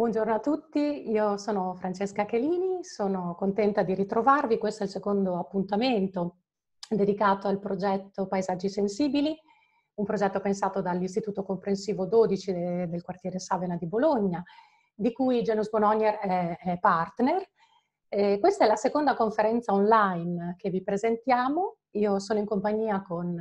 Buongiorno a tutti, io sono Francesca Chelini, sono contenta di ritrovarvi, questo è il secondo appuntamento dedicato al progetto Paesaggi Sensibili, un progetto pensato dall'Istituto Comprensivo 12 del quartiere Savena di Bologna, di cui Genus Bonogner è partner. Eh, questa è la seconda conferenza online che vi presentiamo, io sono in compagnia con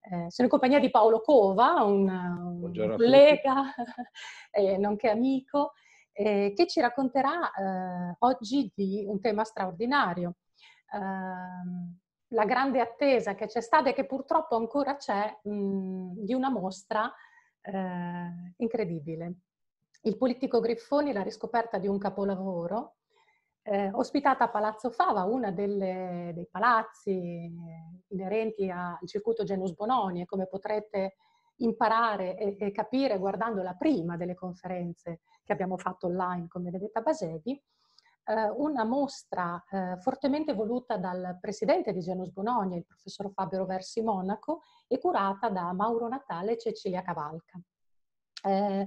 eh, sono in compagnia di Paolo Cova, un, un collega, eh, nonché amico, eh, che ci racconterà eh, oggi di un tema straordinario. Ehm, la grande attesa che c'è stata e che purtroppo ancora c'è mh, di una mostra eh, incredibile. Il politico Griffoni, la riscoperta di un capolavoro, eh, ospitata a Palazzo Fava, uno dei palazzi eh, inerenti al circuito Genus Bononi e come potrete imparare e, e, capire guardando la prima delle conferenze che abbiamo fatto online con Benedetta Basevi, eh, una mostra eh, fortemente voluta dal presidente di Genus Bononi, il professor Fabio Roversi Monaco, e curata da Mauro Natale e Cecilia Cavalca. Eh,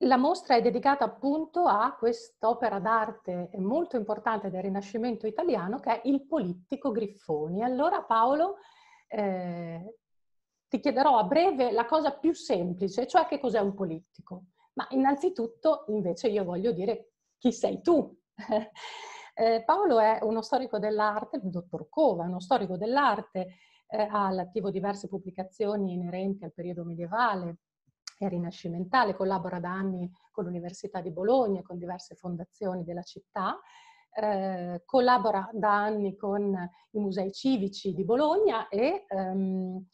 la mostra è dedicata appunto a quest'opera d'arte molto importante del Rinascimento italiano che è il Polittico Griffoni. Allora Paolo, eh, ti chiederò a breve la cosa più semplice, cioè che cos'è un politico. Ma innanzitutto invece io voglio dire chi sei tu. eh, Paolo è uno storico dell'arte, il dottor Cova, è uno storico dell'arte, eh, ha all'attivo diverse pubblicazioni inerenti al periodo medievale, è rinascimentale, collabora da anni con l'Università di Bologna, con diverse fondazioni della città, eh, collabora da anni con i musei civici di Bologna e ehm,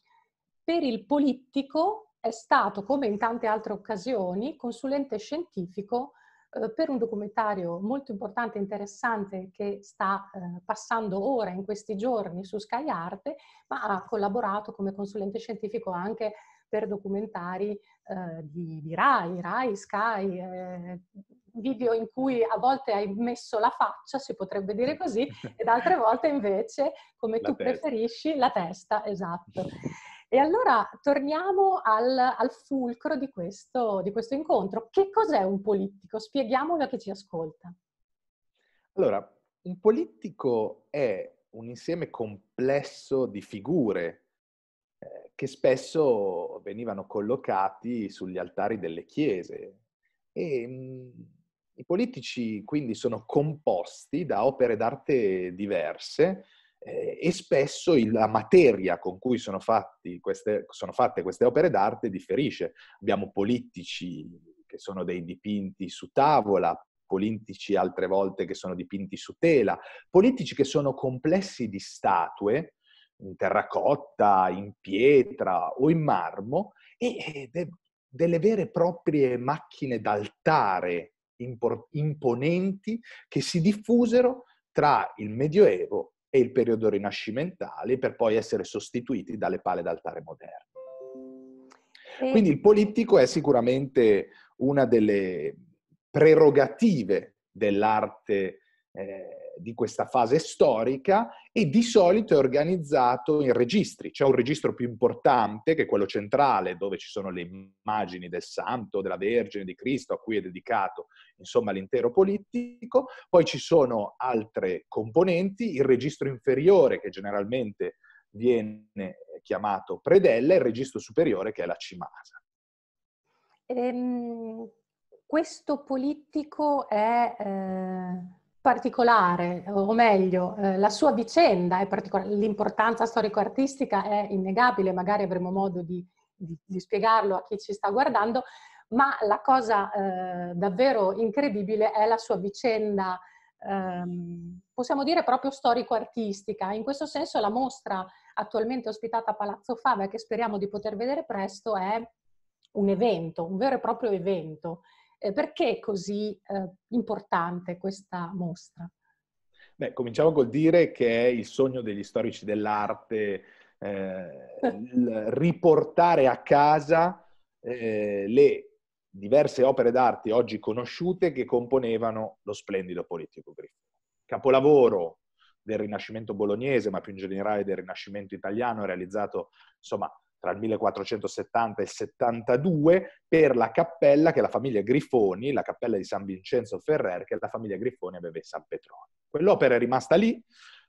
per il politico è stato, come in tante altre occasioni, consulente scientifico eh, per un documentario molto importante e interessante che sta eh, passando ora in questi giorni su Sky Arte, ma ha collaborato come consulente scientifico anche per documentari eh, di, di, Rai, Rai, Sky, eh, video in cui a volte hai messo la faccia, si potrebbe dire così, ed altre volte invece, come la tu testa. preferisci, la testa, esatto. E allora torniamo al, al fulcro di questo, di questo, incontro. Che cos'è un politico? Spieghiamolo a chi ci ascolta. Allora, un politico è un insieme complesso di figure eh, che spesso venivano collocati sugli altari delle chiese. E, mh, mm, I politici quindi sono composti da opere d'arte diverse eh, e spesso il, la materia con cui sono, queste, sono fatte queste opere d'arte differisce. Abbiamo politici che sono dei dipinti su tavola, politici altre volte che sono dipinti su tela, politici che sono complessi di statue in terracotta, in pietra o in marmo, e de- delle vere e proprie macchine d'altare impor- imponenti che si diffusero tra il Medioevo e il periodo rinascimentale per poi essere sostituiti dalle pale d'altare moderne. Quindi il politico è sicuramente una delle prerogative dell'arte eh, di questa fase storica e di solito è organizzato in registri. C'è un registro più importante, che è quello centrale, dove ci sono le immagini del santo, della Vergine, di Cristo, a cui è dedicato insomma, l'intero politico. Poi ci sono altre componenti, il registro inferiore, che generalmente viene chiamato predella, e il registro superiore, che è la cimasa. Ehm, questo politico è... Eh particolare, o meglio, eh, la sua vicenda è particolare, l'importanza storico-artistica è innegabile, magari avremo modo di, di, di, spiegarlo a chi ci sta guardando, ma la cosa eh, davvero incredibile è la sua vicenda, ehm, possiamo dire proprio storico-artistica. In questo senso la mostra attualmente ospitata a Palazzo Fava, che speriamo di poter vedere presto, è un evento, un vero e proprio evento eh, perché è così eh, importante questa mostra? Beh, cominciamo col dire che è il sogno degli storici dell'arte eh, riportare a casa eh, le diverse opere d'arte oggi conosciute che componevano lo splendido Politico Griffo. Capolavoro del Rinascimento bolognese, ma più in generale del Rinascimento italiano, realizzato insomma tra il 1470 e il 72 per la cappella che la famiglia Grifoni, la cappella di San Vincenzo Ferrer, che la famiglia Grifoni aveva in San Petronio. Quell'opera è rimasta lì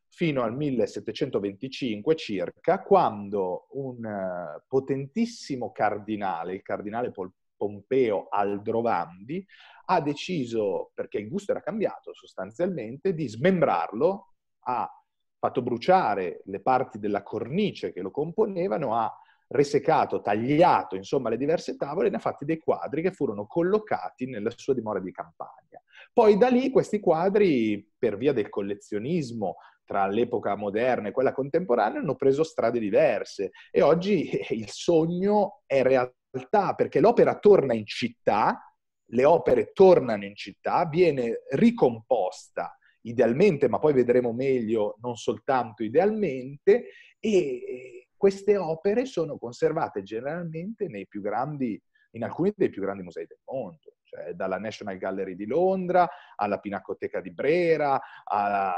fino al 1725 circa, quando un eh, potentissimo cardinale, il cardinale Pompeo Aldrovandi, ha deciso, perché il gusto era cambiato sostanzialmente, di smembrarlo, ha fatto bruciare le parti della cornice che lo componevano, ha resecato, tagliato, insomma, le diverse tavole e ne ha fatti dei quadri che furono collocati nella sua dimora di campagna. Poi da lì questi quadri, per via del collezionismo tra l'epoca moderna e quella contemporanea, hanno preso strade diverse e oggi il sogno è realtà perché l'opera torna in città, le opere tornano in città, viene ricomposta idealmente, ma poi vedremo meglio non soltanto idealmente, e queste opere sono conservate generalmente grandi, in alcuni dei più grandi musei del mondo, cioè dalla National Gallery di Londra alla Pinacoteca di Brera, alla,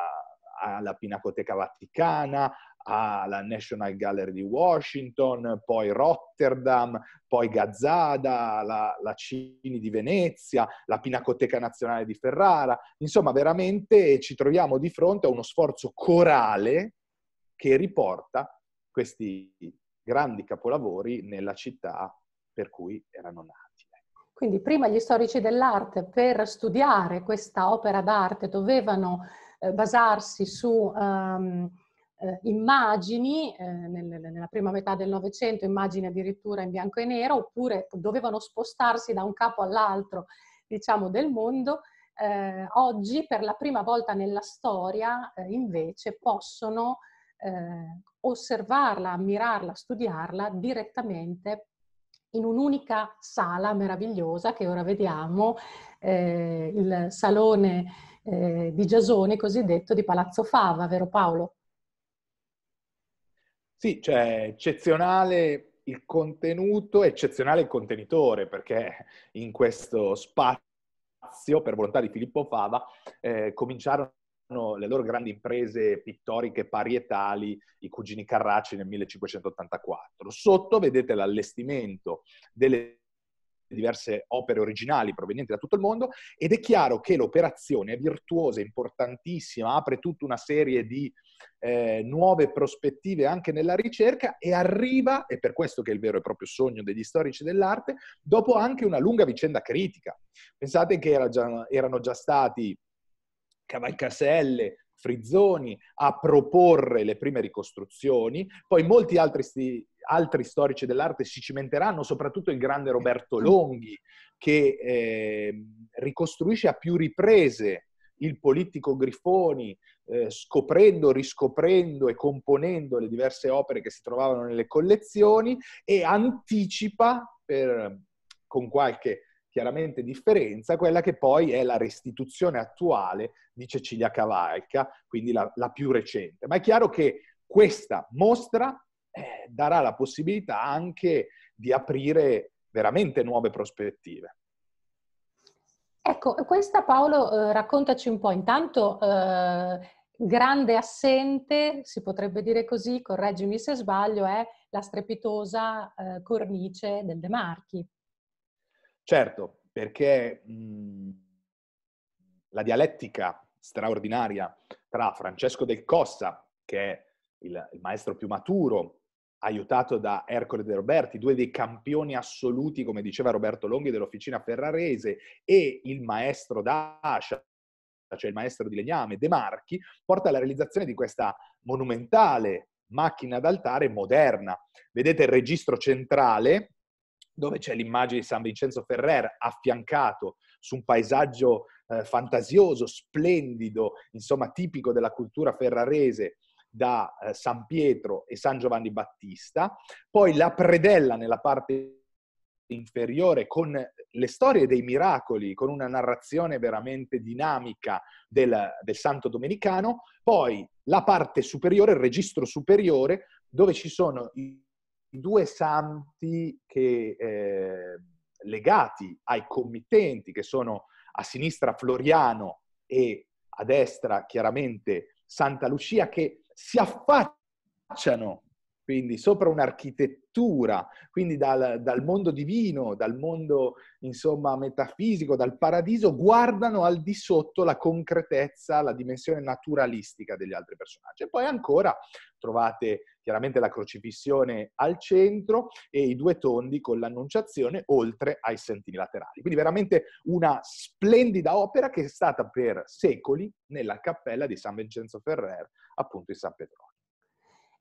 alla Pinacoteca Vaticana, alla National Gallery di Washington, poi Rotterdam, poi Gazzada, la, la, Cini di Venezia, la Pinacoteca Nazionale di Ferrara. Insomma, veramente ci troviamo di fronte a uno sforzo corale che riporta questi grandi capolavori nella città per cui erano nati. Ecco. Quindi prima gli storici dell'arte per studiare questa opera d'arte dovevano eh, basarsi su um, eh, immagini, eh, nel, nella prima metà del Novecento immagini addirittura in bianco e nero, oppure dovevano spostarsi da un capo all'altro, diciamo, del mondo. Eh, oggi per la prima volta nella storia eh, invece possono eh, osservarla, ammirarla, studiarla direttamente in un'unica sala meravigliosa che ora vediamo, eh, il salone eh, di Giasone cosiddetto di Palazzo Fava, vero Paolo? Sì, cioè eccezionale il contenuto, eccezionale il contenitore, perché in questo spazio, per volontà di Filippo Fava, eh, cominciarono le loro grandi imprese pittoriche parietali, i cugini Carracci nel 1584. Sotto vedete l'allestimento delle diverse opere originali provenienti da tutto il mondo ed è chiaro che l'operazione è virtuosa, importantissima, apre tutta una serie di eh, nuove prospettive anche nella ricerca e arriva, e per questo che è il vero e proprio sogno degli storici dell'arte, dopo anche una lunga vicenda critica. Pensate che era già, erano già stati Cavalcaselle, Frizzoni, a proporre le prime ricostruzioni, poi molti altri, altri storici dell'arte si cimenteranno, soprattutto il grande Roberto Longhi, che eh, ricostruisce a più riprese il politico Grifoni, eh, scoprendo, riscoprendo e componendo le diverse opere che si trovavano nelle collezioni e anticipa per, con qualche chiaramente differenza quella che poi è la restituzione attuale di Cecilia Cavalca, quindi la, la più recente. Ma è chiaro che questa mostra eh, darà la possibilità anche di aprire veramente nuove prospettive. Ecco, questa Paolo, eh, raccontaci un po'. Intanto, eh, grande assente, si potrebbe dire così, correggimi se sbaglio, è la strepitosa eh, cornice del De Marchi. Certo, perché mh, mhmm, la dialettica straordinaria tra Francesco del Cossa, che è il, il maestro più maturo, aiutato da Ercole De Roberti, due dei campioni assoluti, come diceva Roberto Longhi, dell'officina ferrarese, e il maestro d'Ascia, cioè il maestro di legname, De Marchi, porta alla realizzazione di questa monumentale macchina d'altare moderna. Vedete il registro centrale dove c'è l'immagine di San Vincenzo Ferrer affiancato su un paesaggio eh, fantasioso, splendido, insomma tipico della cultura ferrarese da eh, San Pietro e San Giovanni Battista, poi la predella nella parte inferiore con le storie dei miracoli, con una narrazione veramente dinamica del, del santo domenicano, poi la parte superiore, il registro superiore, dove ci sono i i due santi che, eh, legati ai committenti, che sono a sinistra Floriano e a destra chiaramente Santa Lucia, che si affacciano quindi sopra un'architettura, quindi dal, dal, mondo divino, dal mondo insomma metafisico, dal paradiso, guardano al di sotto la concretezza, la dimensione naturalistica degli altri personaggi. E poi ancora trovate chiaramente la crocifissione al centro e i due tondi con l'annunciazione oltre ai sentini laterali. Quindi veramente una splendida opera che è stata per secoli nella cappella di San Vincenzo Ferrer, appunto in San Pedro.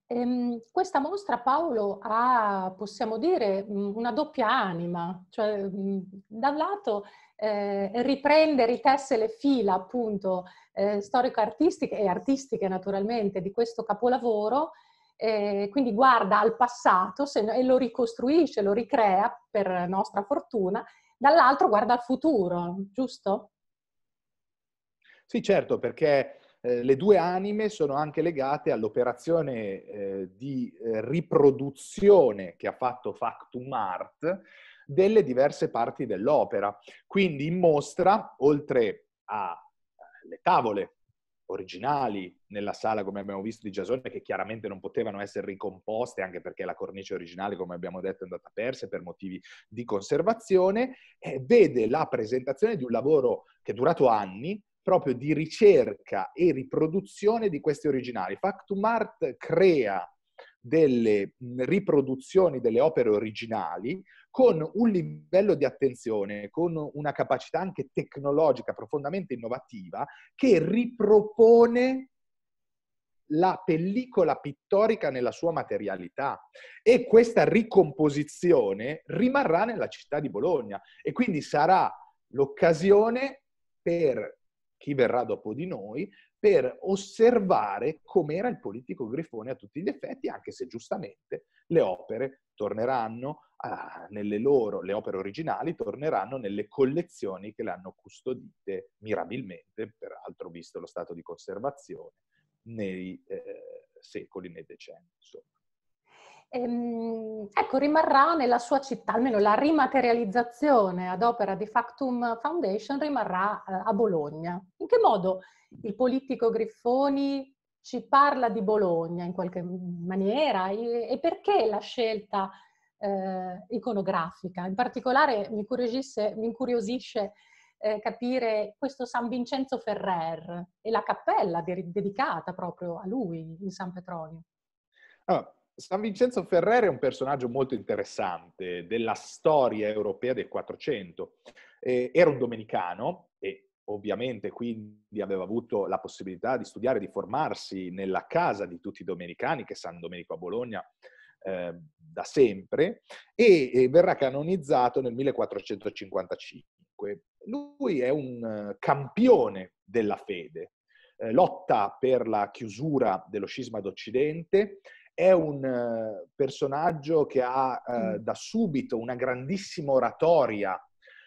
Ehm, questa mostra, Paolo, ha, possiamo dire, mm, una doppia anima, cioè mm, da un lato eh, riprende, ritesse le fila appunto eh, storico-artistiche e artistiche naturalmente di questo capolavoro, eh, quindi guarda al passato se, e lo ricostruisce, lo ricrea per nostra fortuna, dall'altro guarda al futuro, giusto? Sì, certo, perché eh, le due anime sono anche legate all'operazione eh, di eh, riproduzione che ha fatto Factum Art delle diverse parti dell'opera. Quindi in mostra, oltre alle eh, tavole originali nella sala, come abbiamo visto, di Giasone, che chiaramente non potevano essere ricomposte, anche perché la cornice originale, come abbiamo detto, è andata persa per motivi di conservazione, eh, vede la presentazione di un lavoro che è durato anni, proprio di ricerca e riproduzione di questi originali. Factum Art crea delle riproduzioni delle opere originali con un livello di attenzione, con una capacità anche tecnologica profondamente innovativa che ripropone la pellicola pittorica nella sua materialità e questa ricomposizione rimarrà nella città di Bologna e quindi sarà l'occasione per chi verrà dopo di noi, per osservare com'era il politico Grifone a tutti gli effetti, anche se giustamente le opere torneranno a, ah, nelle loro, le opere originali torneranno nelle collezioni che le hanno custodite mirabilmente, peraltro visto lo stato di conservazione, nei eh, secoli, nei decenni. Insomma. Ehm, ecco, rimarrà nella sua città, almeno la rimaterializzazione ad opera di Factum Foundation rimarrà eh, a Bologna. In che modo il politico Griffoni ci parla di Bologna in qualche maniera e perché la scelta eh, iconografica? In particolare mi, mi incuriosisce eh, capire questo San Vincenzo Ferrer e la cappella de- dedicata proprio a lui in San Petronio. Allora, ah, San Vincenzo Ferrere è un personaggio molto interessante della storia europea del 400. Eh, era un domenicano e ovviamente quindi aveva avuto la possibilità di studiare, di formarsi nella casa di tutti i domenicani, che è San Domenico a Bologna eh, da sempre, e, e verrà canonizzato nel 1455. Lui è un eh, campione della fede, eh, lotta per la chiusura dello scisma d'Occidente è un eh, personaggio che ha eh, mm. da subito una grandissima oratoria,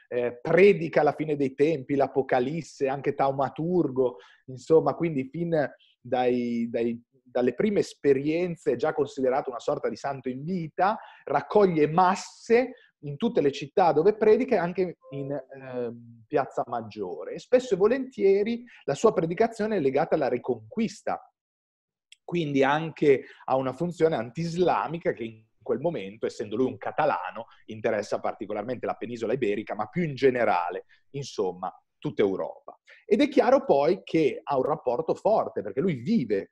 eh, predica la fine dei tempi, l'Apocalisse, anche taumaturgo, insomma, quindi fin dai, dai dalle prime esperienze, già considerato una sorta di santo in vita, raccoglie masse in tutte le città dove predica e anche in eh, Piazza Maggiore. E spesso e volentieri la sua predicazione è legata alla riconquista quindi anche ha una funzione antislamica che in quel momento, essendo lui un catalano, interessa particolarmente la penisola iberica, ma più in generale, insomma, tutta Europa. Ed è chiaro poi che ha un rapporto forte, perché lui vive,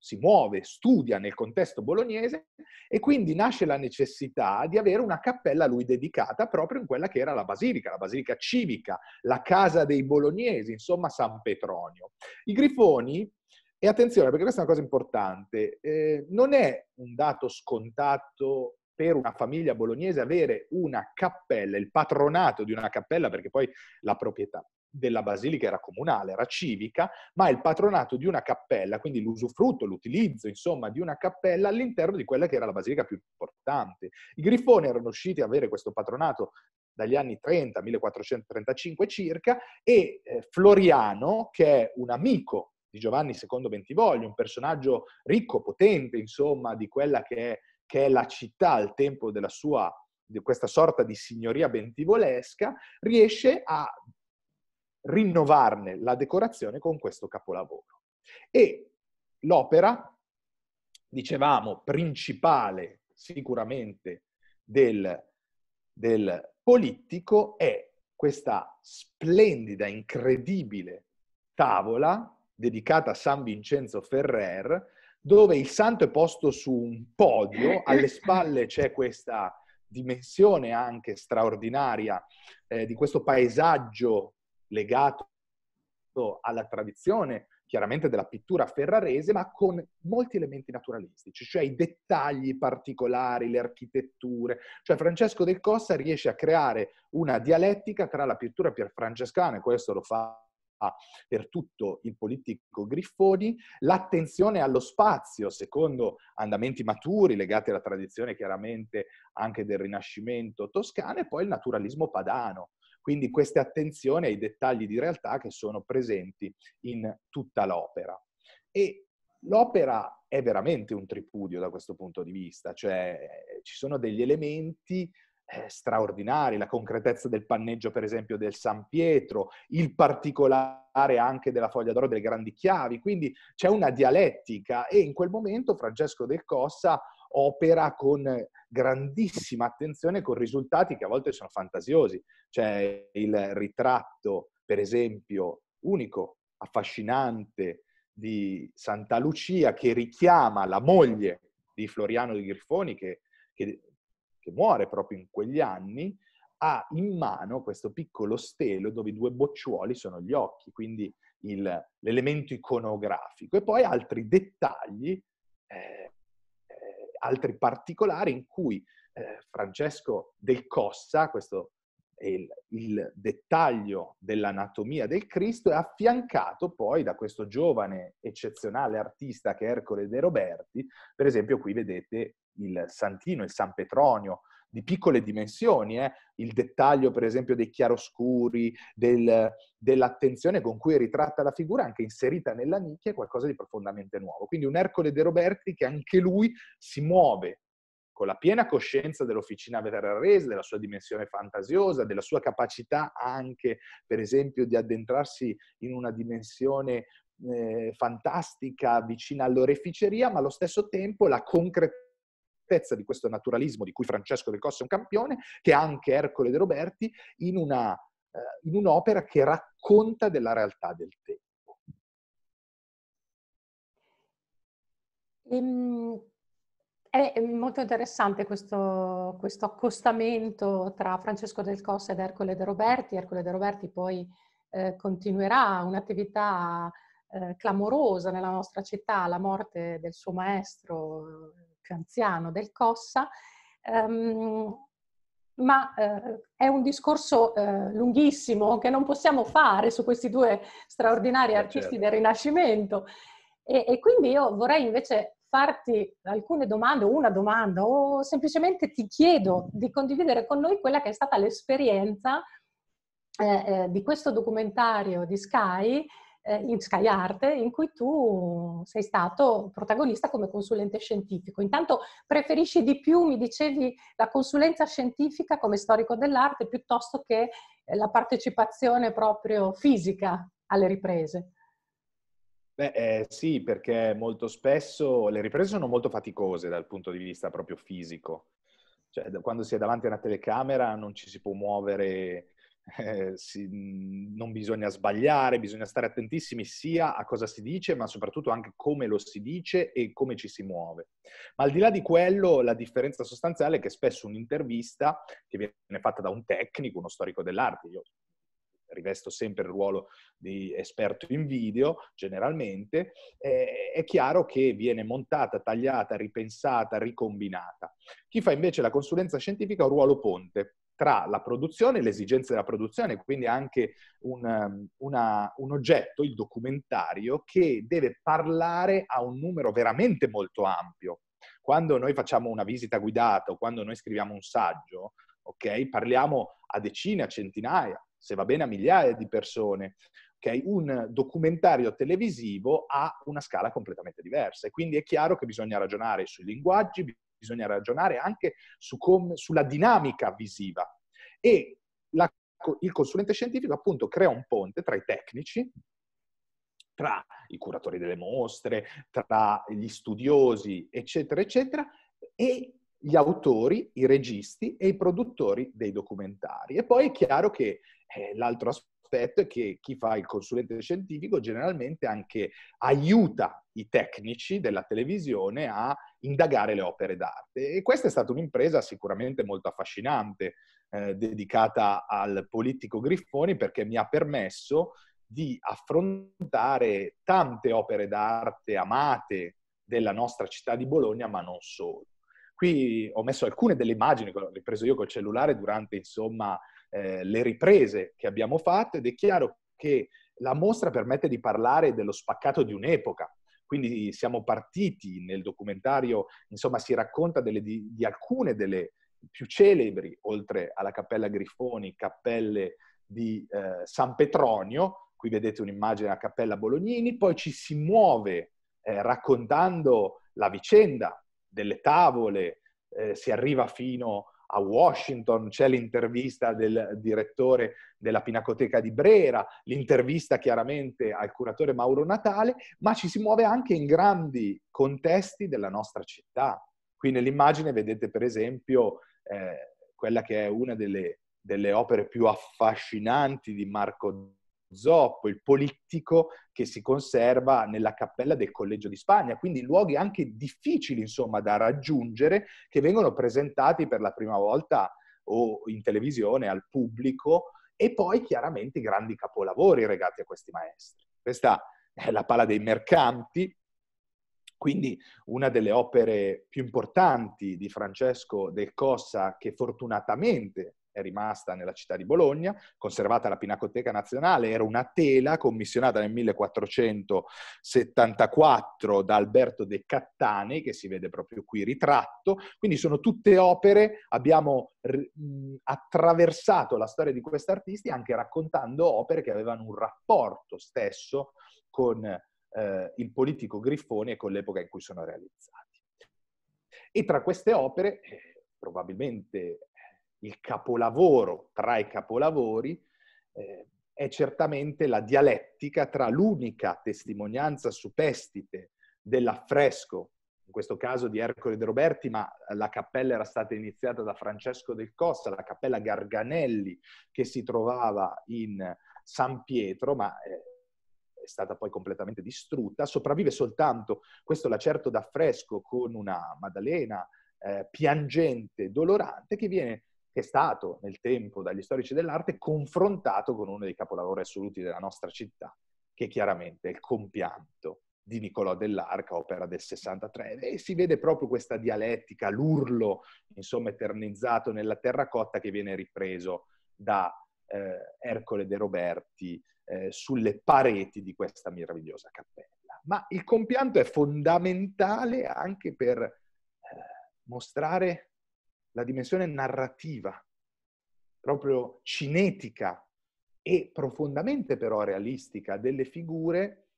si muove, studia nel contesto bolognese e quindi nasce la necessità di avere una cappella a lui dedicata proprio in quella che era la basilica, la basilica civica, la casa dei bolognesi, insomma San Petronio. I grifoni e attenzione, perché questa è una cosa importante, eh, non è un dato scontato per una famiglia bolognese avere una cappella, il patronato di una cappella, perché poi la proprietà della basilica era comunale, era civica, ma il patronato di una cappella, quindi l'usufrutto, l'utilizzo, insomma, di una cappella all'interno di quella che era la basilica più importante. I grifoni erano usciti ad avere questo patronato dagli anni 30, 1435 circa, e eh, Floriano, che è un amico di Giovanni II Bentivoglio, un personaggio ricco, potente, insomma, di quella che è, che è la città al tempo della sua, di questa sorta di signoria bentivolesca, riesce a rinnovarne la decorazione con questo capolavoro. E l'opera, dicevamo, principale sicuramente del, del Polittico è questa splendida, incredibile tavola dedicata a San Vincenzo Ferrer, dove il santo è posto su un podio, alle spalle c'è questa dimensione anche straordinaria eh, di questo paesaggio legato alla tradizione chiaramente della pittura ferrarese, ma con molti elementi naturalistici, cioè i dettagli particolari, le architetture. Cioè Francesco del Cossa riesce a creare una dialettica tra la pittura pierfrancescana, e questo lo fa per tutto il politico Griffoni, l'attenzione allo spazio, secondo andamenti maturi legati alla tradizione chiaramente anche del Rinascimento toscano, e poi il naturalismo padano. Quindi questa attenzione ai dettagli di realtà che sono presenti in tutta l'opera. E l'opera è veramente un tripudio da questo punto di vista, cioè eh, ci sono degli elementi eh, straordinari, la concretezza del panneggio per esempio del San Pietro, il particolare anche della foglia d'oro delle grandi chiavi, quindi c'è una dialettica e in quel momento Francesco del Cossa opera con grandissima attenzione, con risultati che a volte sono fantasiosi, c'è il ritratto per esempio unico, affascinante di Santa Lucia che richiama la moglie di Floriano di Grifoni che, che che muore proprio in quegli anni, ha in mano questo piccolo stelo dove i due bocciuoli sono gli occhi, quindi il, l'elemento iconografico. E poi altri dettagli, eh, eh, altri particolari in cui eh, Francesco del Cossa, questo è il, il dettaglio dell'anatomia del Cristo, è affiancato poi da questo giovane eccezionale artista che è Ercole De Roberti. Per esempio qui vedete il Santino, il San Petronio, di piccole dimensioni, eh? il dettaglio per esempio dei chiaroscuri, del, dell'attenzione con cui è ritratta la figura, anche inserita nella nicchia, è qualcosa di profondamente nuovo. Quindi un Ercole De Roberti che anche lui si muove con la piena coscienza dell'officina ferrarese, della sua dimensione fantasiosa, della sua capacità anche, per esempio, di addentrarsi in una dimensione eh, fantastica vicina all'oreficeria, ma allo stesso tempo la concretezza certezza di questo naturalismo di cui Francesco del Cosso è un campione, che anche Ercole De Roberti, in, una, eh, in un'opera che racconta della realtà del tempo. Ehm, è molto interessante questo, questo, accostamento tra Francesco del Cosso ed Ercole De Roberti. Ercole De Roberti poi eh, continuerà un'attività eh, clamorosa nella nostra città, la morte del suo maestro anziano del Cossa, ehm, ma eh, è un discorso eh, lunghissimo che non possiamo fare su questi due straordinari eh, artisti certo. del Rinascimento. E, e, quindi io vorrei invece farti alcune domande, una domanda, o semplicemente ti chiedo di condividere con noi quella che è stata l'esperienza eh, eh di questo documentario di Sky eh, in SkyArt in cui tu sei stato protagonista come consulente scientifico. Intanto preferisci di più, mi dicevi, la consulenza scientifica come storico dell'arte piuttosto che eh, la partecipazione proprio fisica alle riprese. Beh, eh, sì, perché molto spesso le riprese sono molto faticose dal punto di vista proprio fisico. Cioè, quando si è davanti a una telecamera non ci si può muovere eh, si, non bisogna sbagliare, bisogna stare attentissimi sia a cosa si dice, ma soprattutto anche come lo si dice e come ci si muove. Ma al di là di quello, la differenza sostanziale è che spesso un'intervista che viene fatta da un tecnico, uno storico dell'arte, io rivesto sempre il ruolo di esperto in video, generalmente, eh, è chiaro che viene montata, tagliata, ripensata, ricombinata. Chi fa invece la consulenza scientifica ha un ruolo ponte, tra la produzione e le esigenze della produzione, quindi anche un, ehm, una, un oggetto, il documentario, che deve parlare a un numero veramente molto ampio. Quando noi facciamo una visita guidata o quando noi scriviamo un saggio, okay, parliamo a decine, a centinaia, se va bene a migliaia di persone. Okay? Un documentario televisivo ha una scala completamente diversa e quindi è chiaro che bisogna ragionare sui linguaggi, bisogna ragionare anche su come, sulla dinamica visiva. E la, il consulente scientifico appunto crea un ponte tra i tecnici, tra i curatori delle mostre, tra gli studiosi, eccetera, eccetera, e gli autori, i registi e i produttori dei documentari. E poi è chiaro che eh, l'altro aspetto è che chi fa il consulente scientifico generalmente anche aiuta i tecnici della televisione a indagare le opere d'arte. E questa è stata un'impresa sicuramente molto affascinante, eh, dedicata al politico Griffoni, perché mi ha permesso di affrontare tante opere d'arte amate della nostra città di Bologna, ma non solo. Qui ho messo alcune delle immagini che ho ripreso io col cellulare durante, insomma, eh, le riprese che abbiamo fatto ed è chiaro che la mostra permette di parlare dello spaccato di un'epoca, quindi siamo partiti nel documentario, insomma si racconta delle, di, di alcune delle più celebri, oltre alla Cappella Grifoni, cappelle di eh, San Petronio, qui vedete un'immagine della Cappella Bolognini, poi ci si muove eh, raccontando la vicenda delle tavole, eh, si arriva fino a a Washington, c'è l'intervista del direttore della Pinacoteca di Brera, l'intervista chiaramente al curatore Mauro Natale, ma ci si muove anche in grandi contesti della nostra città. Qui nell'immagine vedete per esempio eh, quella che è una delle, delle opere più affascinanti di Marco zoppo, il polittico che si conserva nella cappella del Collegio di Spagna, quindi luoghi anche difficili insomma da raggiungere che vengono presentati per la prima volta o in televisione al pubblico e poi chiaramente grandi capolavori regati a questi maestri. Questa è la pala dei mercanti, quindi una delle opere più importanti di Francesco del Cossa che fortunatamente è rimasta nella città di Bologna, conservata alla Pinacoteca Nazionale, era una tela commissionata nel 1474 da Alberto De Cattani, che si vede proprio qui ritratto, quindi sono tutte opere, abbiamo attraversato la storia di questi artisti anche raccontando opere che avevano un rapporto stesso con eh, il politico Griffoni e con l'epoca in cui sono realizzati. E tra queste opere, eh, probabilmente il capolavoro tra i capolavori eh, è certamente la dialettica tra l'unica testimonianza superstite dell'affresco, in questo caso di Ercole De Roberti, ma la cappella era stata iniziata da Francesco del Cossa, la cappella Garganelli che si trovava in San Pietro, ma eh, è stata poi completamente distrutta. Sopravvive soltanto questo lacerto d'affresco con una Maddalena eh, piangente, dolorante, che viene che è stato nel tempo dagli storici dell'arte confrontato con uno dei capolavori assoluti della nostra città, che chiaramente è il compianto di Niccolò dell'Arca, opera del 63, e si vede proprio questa dialettica, l'urlo, insomma, eternizzato nella terracotta che viene ripreso da eh, Ercole De Roberti eh, sulle pareti di questa meravigliosa cappella. Ma il compianto è fondamentale anche per eh, mostrare la dimensione narrativa, proprio cinetica e profondamente però realistica delle figure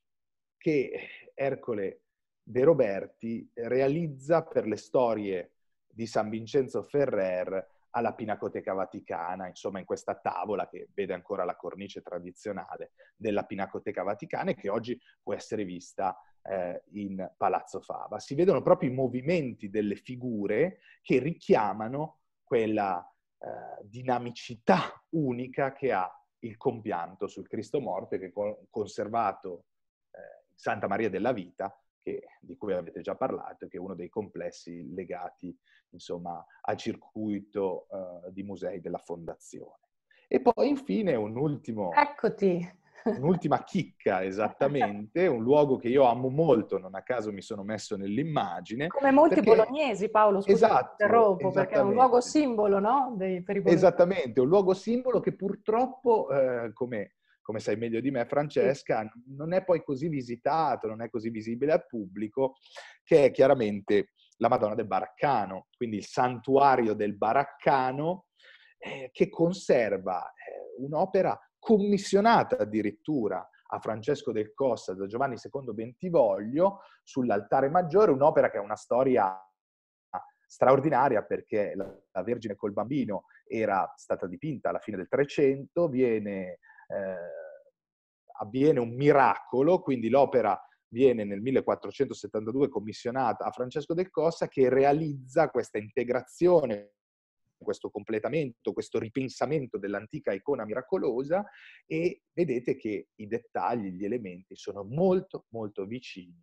che Ercole De Roberti realizza per le storie di San Vincenzo Ferrer alla Pinacoteca Vaticana, insomma in questa tavola che vede ancora la cornice tradizionale della Pinacoteca Vaticana e che oggi può essere vista eh, in Palazzo Fava. Si vedono proprio i movimenti delle figure che richiamano quella eh, dinamicità unica che ha il compianto sul Cristo morto che è conservato eh, Santa Maria della Vita, che, di cui avete già parlato, che è uno dei complessi legati insomma, al circuito eh, di musei della Fondazione. E poi infine un ultimo... Eccoti! un'ultima chicca esattamente, un luogo che io amo molto, non a caso mi sono messo nell'immagine. Come molti perché... bolognesi, Paolo, scusa esatto, interrompo, perché è un luogo simbolo, no? Dei, esattamente, un luogo simbolo che purtroppo, eh, come, come, sai meglio di me Francesca, sì. non è poi così visitato, non è così visibile al pubblico, che è chiaramente la Madonna del Baraccano, quindi il santuario del Baraccano, eh, che conserva eh, un'opera commissionata addirittura a Francesco del Costa da Giovanni II Bentivoglio sull'altare maggiore, un'opera che è una storia straordinaria perché la, Vergine col bambino era stata dipinta alla fine del Trecento, eh, avviene un miracolo, quindi l'opera viene nel 1472 commissionata a Francesco del Cossa che realizza questa integrazione questo completamento, questo ripensamento dell'antica icona miracolosa e vedete che i dettagli, gli elementi sono molto molto vicini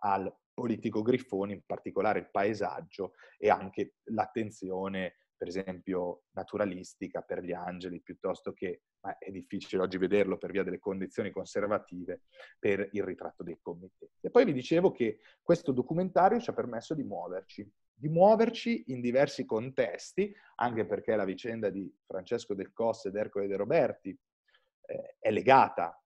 al politico Grifone, in particolare il paesaggio e anche l'attenzione per esempio naturalistica per gli angeli, piuttosto che, ma è difficile oggi vederlo per via delle condizioni conservative, per il ritratto dei committenti. E poi vi dicevo che questo documentario ci ha permesso di muoverci, di muoverci in diversi contesti, anche perché la vicenda di Francesco Del Cosse ed Ercole De Roberti eh, è legata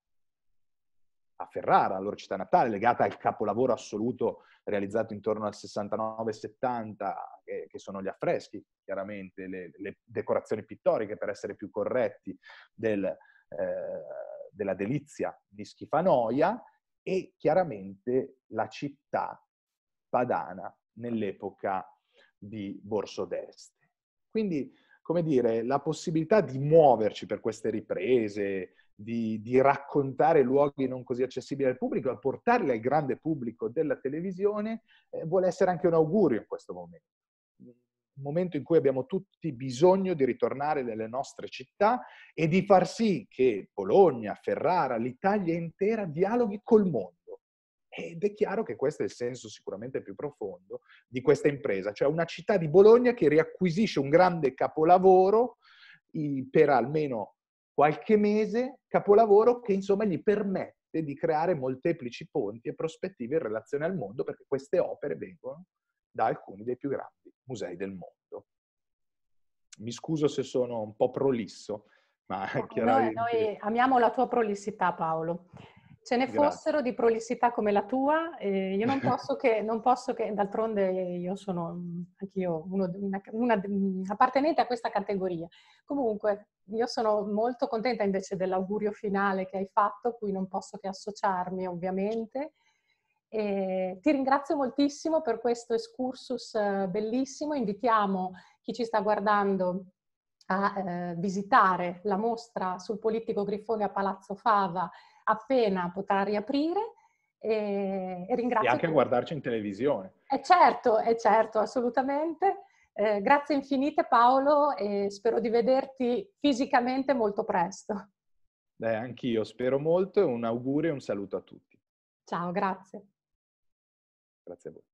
a Ferrara, alla loro città natale, legata al capolavoro assoluto realizzato intorno al 69-70, eh, che, sono gli affreschi, chiaramente, le, le, decorazioni pittoriche, per essere più corretti, del, eh, della delizia di Schifanoia, e chiaramente la città padana nell'epoca di Borso d'Este. Quindi, come dire, la possibilità di muoverci per queste riprese, di, di raccontare luoghi non così accessibili al pubblico e portarli al grande pubblico della televisione, eh, vuole essere anche un augurio in questo momento. Un momento in cui abbiamo tutti bisogno di ritornare nelle nostre città e di far sì che Bologna, Ferrara, l'Italia intera dialoghi col mondo ed è chiaro che questo è il senso sicuramente più profondo di questa impresa, cioè una città di Bologna che riacquisisce un grande capolavoro per almeno qualche mese, capolavoro che insomma gli permette di creare molteplici ponti e prospettive in relazione al mondo, perché queste opere vengono da alcuni dei più grandi musei del mondo. Mi scuso se sono un po' prolisso, ma no, chiaramente... Noi, noi amiamo la tua prolissità, Paolo ce ne Grazie. fossero di prolissità come la tua, eh, io non posso che, non posso che d'altronde io sono mm, anch'io uno, una, una, mm, appartenente a questa categoria. Comunque, io sono molto contenta invece dell'augurio finale che hai fatto, cui non posso che associarmi ovviamente. E ti ringrazio moltissimo per questo excursus eh, bellissimo. Invitiamo chi ci sta guardando a eh, visitare la mostra sul politico Grifone a Palazzo Fava appena potrà riaprire. E, e ringrazio. E anche a guardarci in televisione. È certo, è certo, assolutamente. Eh, grazie infinite Paolo e spero di vederti fisicamente molto presto. Beh, anch'io spero molto e un augurio e un saluto a tutti. Ciao, grazie. Grazie a voi.